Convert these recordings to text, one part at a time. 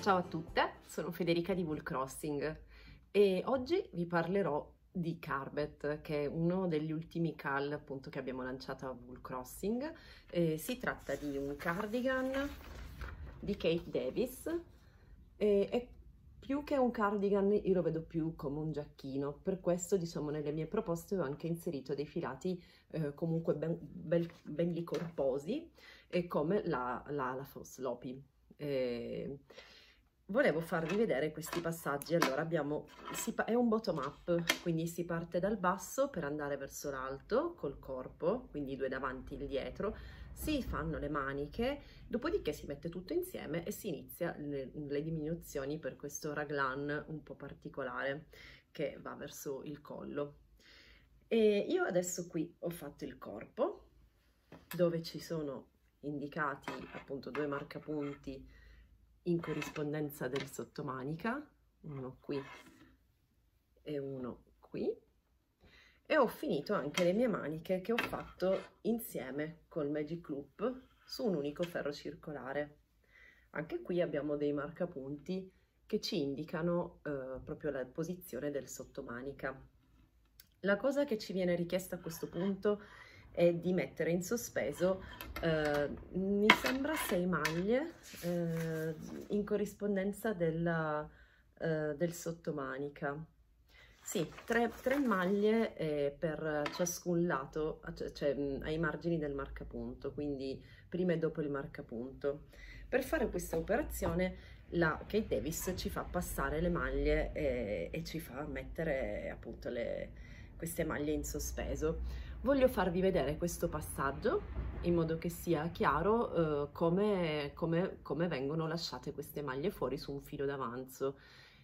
Ciao a tutte, sono Federica di Wool Crossing e oggi vi parlerò di Carbet, che è uno degli ultimi cal appunto che abbiamo lanciato a Wool Crossing. Eh, si tratta di un cardigan di Kate Davis eh, e più che un cardigan io lo vedo più come un giacchino, per questo diciamo nelle mie proposte ho anche inserito dei filati eh, comunque ben, ben, belli corposi e come la, la, la Sloppy. Eh, volevo farvi vedere questi passaggi. Allora, abbiamo, si, è un bottom up, quindi si parte dal basso per andare verso l'alto col corpo, quindi i due davanti e il dietro, si fanno le maniche, dopodiché si mette tutto insieme e si inizia le, le diminuzioni per questo raglan un po' particolare che va verso il collo. E io adesso qui ho fatto il corpo, dove ci sono indicati appunto due marcapunti in corrispondenza del sottomanica, uno qui e uno qui, e ho finito anche le mie maniche che ho fatto insieme col Magic Loop su un unico ferro circolare. Anche qui abbiamo dei marcapunti che ci indicano eh, proprio la posizione del sottomanica. La cosa che ci viene richiesta a questo punto è è di mettere in sospeso eh, mi sembra sei maglie eh, in corrispondenza della, eh, del sottomanica sì, tre, tre maglie eh, per ciascun lato, cioè, cioè ai margini del marcapunto, quindi prima e dopo il marcapunto. Per fare questa operazione la Kate Davis ci fa passare le maglie e, eh, e ci fa mettere appunto le, queste maglie in sospeso. Voglio farvi vedere questo passaggio in modo che sia chiaro eh, come, come, come vengono lasciate queste maglie fuori su un filo d'avanzo.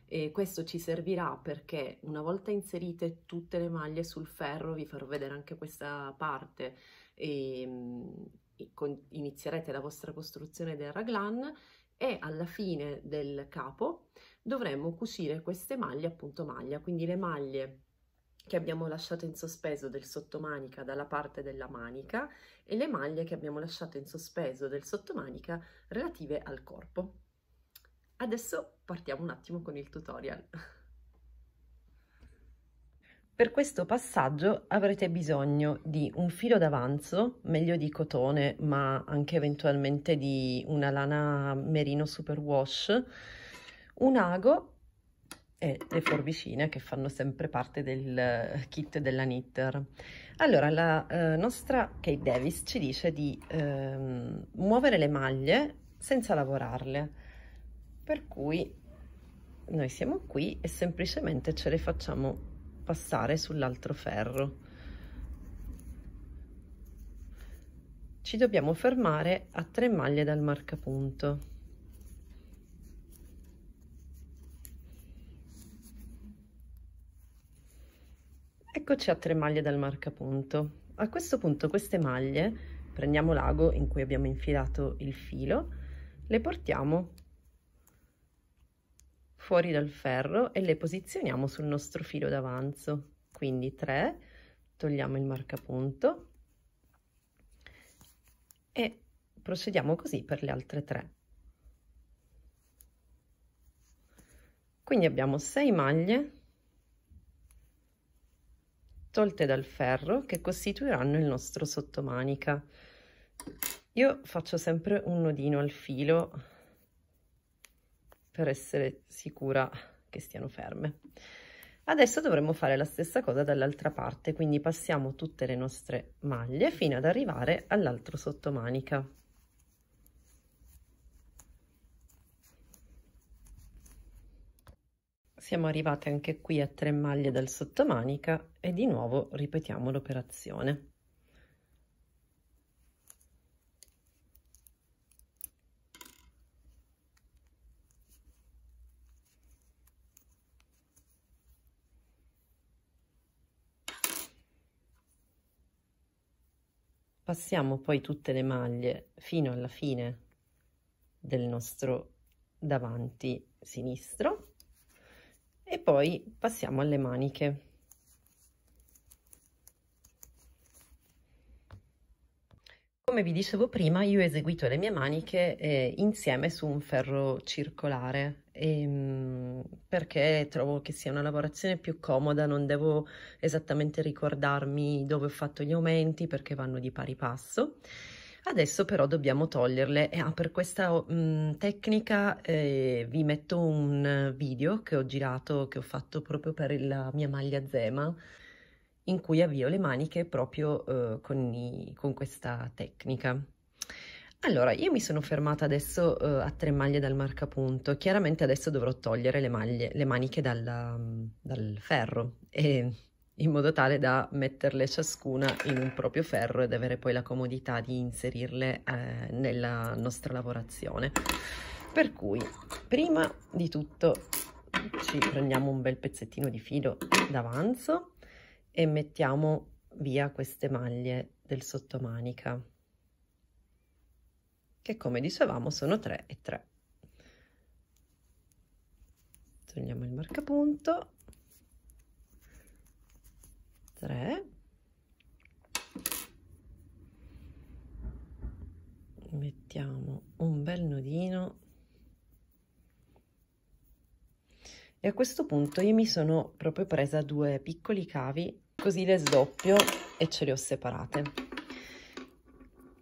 E questo ci servirà perché una volta inserite tutte le maglie sul ferro, vi farò vedere anche questa parte, e, e mm, con, inizierete la vostra costruzione del raglan e alla fine del capo dovremo cucire queste maglie appunto maglia, quindi le maglie che abbiamo lasciato in sospeso del sottomanica dalla parte della manica e le maglie che abbiamo lasciato in sospeso del sottomanica relative al corpo. Adesso partiamo un attimo con il tutorial. Per questo passaggio avrete bisogno di un filo d'avanzo, meglio di cotone ma anche eventualmente di una lana merino superwash, un ago e le forbicine che fanno sempre parte del eh, kit della Knitter. Allora, la eh, nostra Kate Davis ci dice di ehm, muovere le maglie senza lavorarle, per cui noi siamo qui e semplicemente ce le facciamo passare sull'altro ferro. Ci dobbiamo fermare a tre maglie dal marcapunto. Eccoci a tre maglie dal marcapunto. A questo punto queste maglie, prendiamo l'ago in cui abbiamo infilato il filo, le portiamo fuori dal ferro e le posizioniamo sul nostro filo d'avanzo. Quindi 3, togliamo il marcapunto e procediamo così per le altre tre. Quindi abbiamo 6 maglie tolte dal ferro che costituiranno il nostro sottomanica. Io faccio sempre un nodino al filo per essere sicura che stiano ferme. Adesso dovremmo fare la stessa cosa dall'altra parte, quindi passiamo tutte le nostre maglie fino ad arrivare all'altro sottomanica. siamo arrivate anche qui a tre maglie dal sottomanica e di nuovo ripetiamo l'operazione. Passiamo poi tutte le maglie fino alla fine del nostro davanti sinistro poi passiamo alle maniche come vi dicevo prima io ho eseguito le mie maniche eh, insieme su un ferro circolare ehm, perché trovo che sia una lavorazione più comoda non devo esattamente ricordarmi dove ho fatto gli aumenti perché vanno di pari passo Adesso però dobbiamo toglierle e ah, per questa mh, oh, mm, tecnica eh, vi metto un video che ho girato, che ho fatto proprio per la mia maglia Zema in cui avvio le maniche proprio eh, con, i, con, questa tecnica. Allora, io mi sono fermata adesso eh, a tre maglie dal marcapunto, chiaramente adesso dovrò togliere le, maglie, le maniche dalla, mm, dal ferro e in modo tale da metterle ciascuna in un proprio ferro ed avere poi la comodità di inserirle eh, nella nostra lavorazione. Per cui prima di tutto ci prendiamo un bel pezzettino di filo d'avanzo e mettiamo via queste maglie del sottomanica che come dicevamo sono 3 e 3. Togliamo il marcapunto 3 mettiamo un bel nodino e a questo punto io mi sono proprio presa due piccoli cavi così le sdoppio e ce le ho separate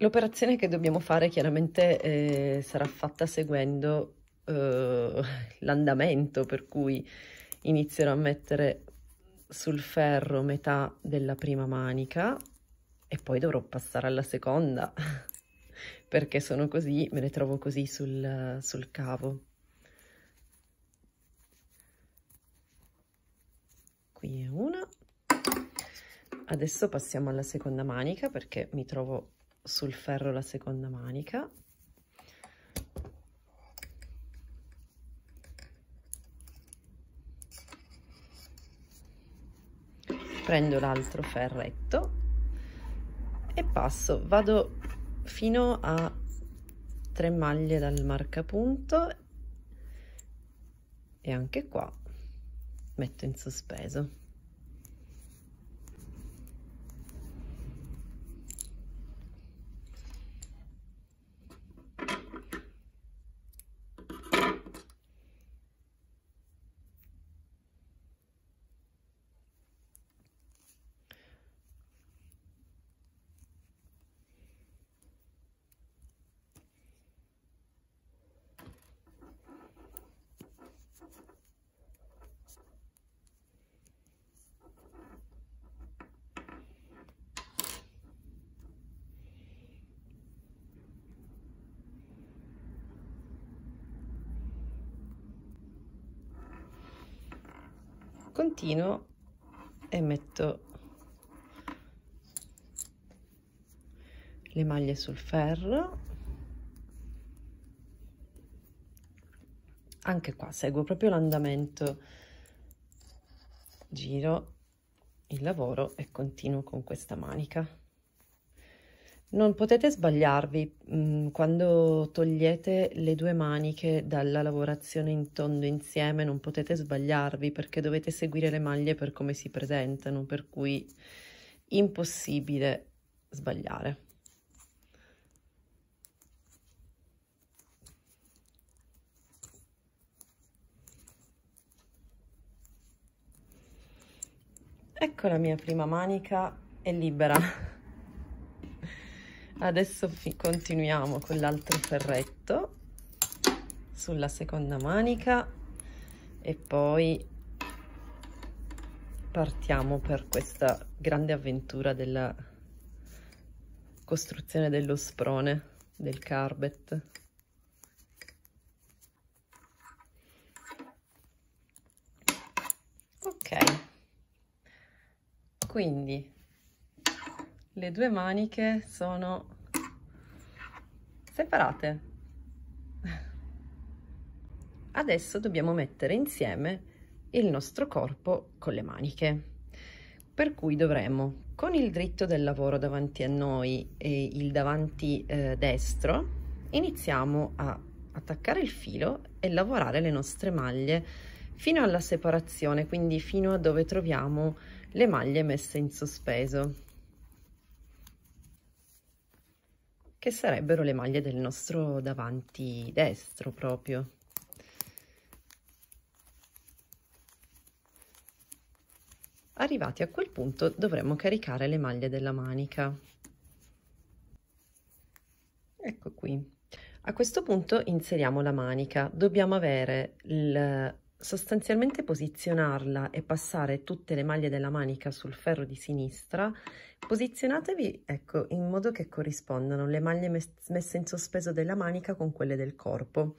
L'operazione che dobbiamo fare chiaramente eh, sarà fatta seguendo eh, l'andamento, per cui inizierò a mettere sul ferro metà della prima manica e poi dovrò passare alla seconda perché sono così, me le trovo così sul, sul cavo. Qui è una. Adesso passiamo alla seconda manica perché mi trovo sul ferro la seconda manica prendo l'altro ferretto e passo vado fino a 3 maglie dal marcapunto e anche qua metto in sospeso continuo e metto le maglie sul ferro anche qua seguo proprio l'andamento giro il lavoro e continuo con questa manica non potete sbagliarvi mm, quando togliete le due maniche dalla lavorazione in tondo insieme, non potete sbagliarvi perché dovete seguire le maglie per come si presentano, per cui impossibile sbagliare. Ecco la mia prima manica è libera adesso continuiamo con l'altro ferretto sulla seconda manica e poi partiamo per questa grande avventura della costruzione dello sprone del carbet ok quindi le due maniche sono separate adesso dobbiamo mettere insieme il nostro corpo con le maniche per cui dovremo con il dritto del lavoro davanti a noi e il davanti eh, destro iniziamo a attaccare il filo e lavorare le nostre maglie fino alla separazione quindi fino a dove troviamo le maglie messe in sospeso che sarebbero le maglie del nostro davanti destro proprio. Arrivati a quel punto dovremmo caricare le maglie della manica. Ecco qui. A questo punto inseriamo la manica. Dobbiamo avere il sostanzialmente posizionarla e passare tutte le maglie della manica sul ferro di sinistra, posizionatevi ecco, in modo che corrispondano le maglie mes messe in sospeso della manica con quelle del corpo.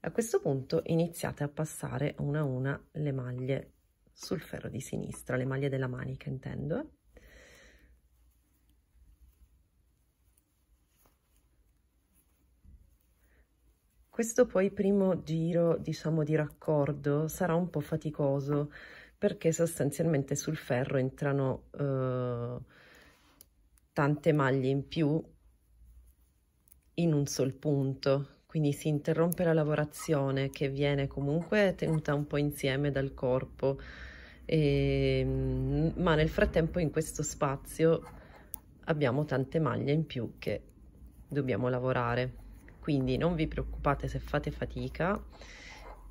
A questo punto iniziate a passare una a una le maglie sul ferro di sinistra, le maglie della manica intendo. Questo poi primo giro, diciamo, di raccordo sarà un po' faticoso perché sostanzialmente sul ferro entrano eh, tante maglie in più in un sol punto, quindi si interrompe la lavorazione che viene comunque tenuta un po' insieme dal corpo, e, ehm, ma nel frattempo in questo spazio abbiamo tante maglie in più che dobbiamo lavorare quindi non vi preoccupate se fate fatica,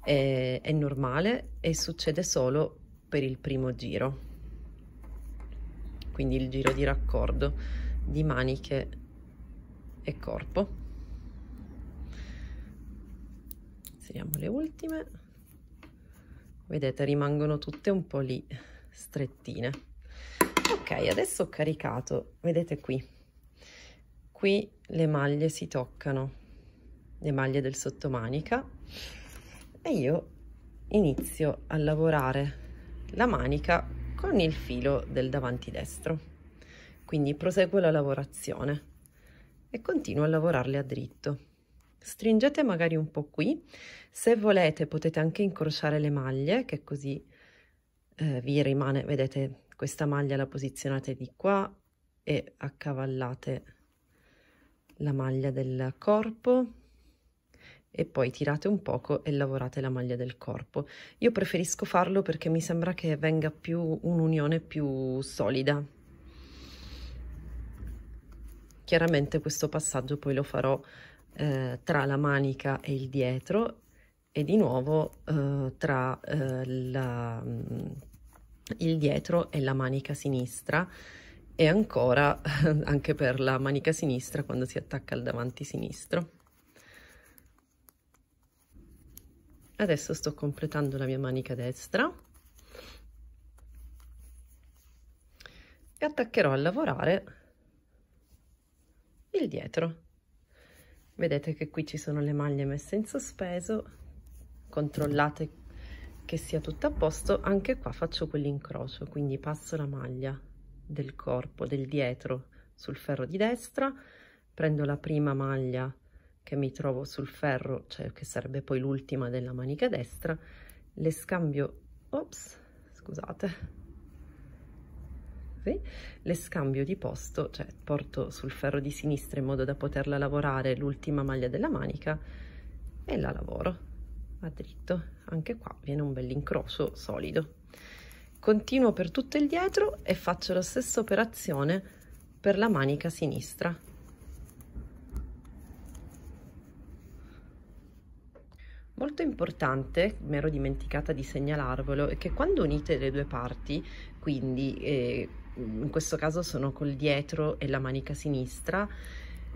è, è normale e succede solo per il primo giro, quindi il giro di raccordo di maniche e corpo. Inseriamo le ultime, vedete rimangono tutte un po' lì strettine. Ok, adesso ho caricato, vedete qui, qui le maglie si toccano le maglie del sottomanica e io inizio a lavorare la manica con il filo del davanti destro quindi proseguo la lavorazione e continuo a lavorarle a dritto stringete magari un po' qui, se volete potete anche incrociare le maglie che così eh, vi rimane, vedete questa maglia la posizionate di qua e accavallate la maglia del corpo e poi tirate un poco e lavorate la maglia del corpo. Io preferisco farlo perché mi sembra che venga più un'unione più solida. Chiaramente questo passaggio poi lo farò eh, tra la manica e il dietro e di nuovo eh, tra eh, la, mm, il dietro e la manica sinistra e ancora anche per la manica sinistra quando si attacca al davanti sinistro. adesso sto completando la mia manica destra e attaccherò a lavorare il dietro vedete che qui ci sono le maglie messe in sospeso controllate che sia tutto a posto anche qua faccio quell'incrocio quindi passo la maglia del corpo del dietro sul ferro di destra prendo la prima maglia che mi trovo sul ferro, cioè che sarebbe poi l'ultima della manica destra, le scambio, ops, scusate, sì, le scambio di posto, cioè porto sul ferro di sinistra in modo da poterla lavorare l'ultima maglia della manica e la lavoro a dritto. Anche qua viene un bel solido. Continuo per tutto il dietro e faccio la stessa operazione per la manica sinistra. Molto importante, mi ero dimenticata di segnalarvelo, è che quando unite le due parti, quindi eh, in questo caso sono col dietro e la manica sinistra,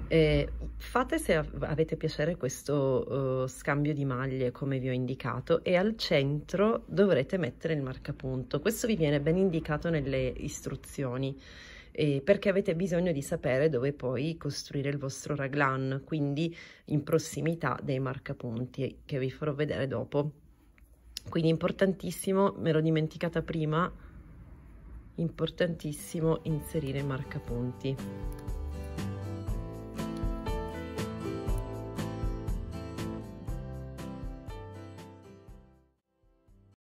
eh, fate se avete piacere questo uh, scambio di maglie come vi ho indicato e al centro dovrete mettere il marcapunto. Questo vi viene ben indicato nelle istruzioni eh, perché avete bisogno di sapere dove poi costruire il vostro raglan, quindi in prossimità dei marcapunti che vi farò vedere dopo. Quindi importantissimo, me l'ho dimenticata prima, importantissimo inserire i marcapunti.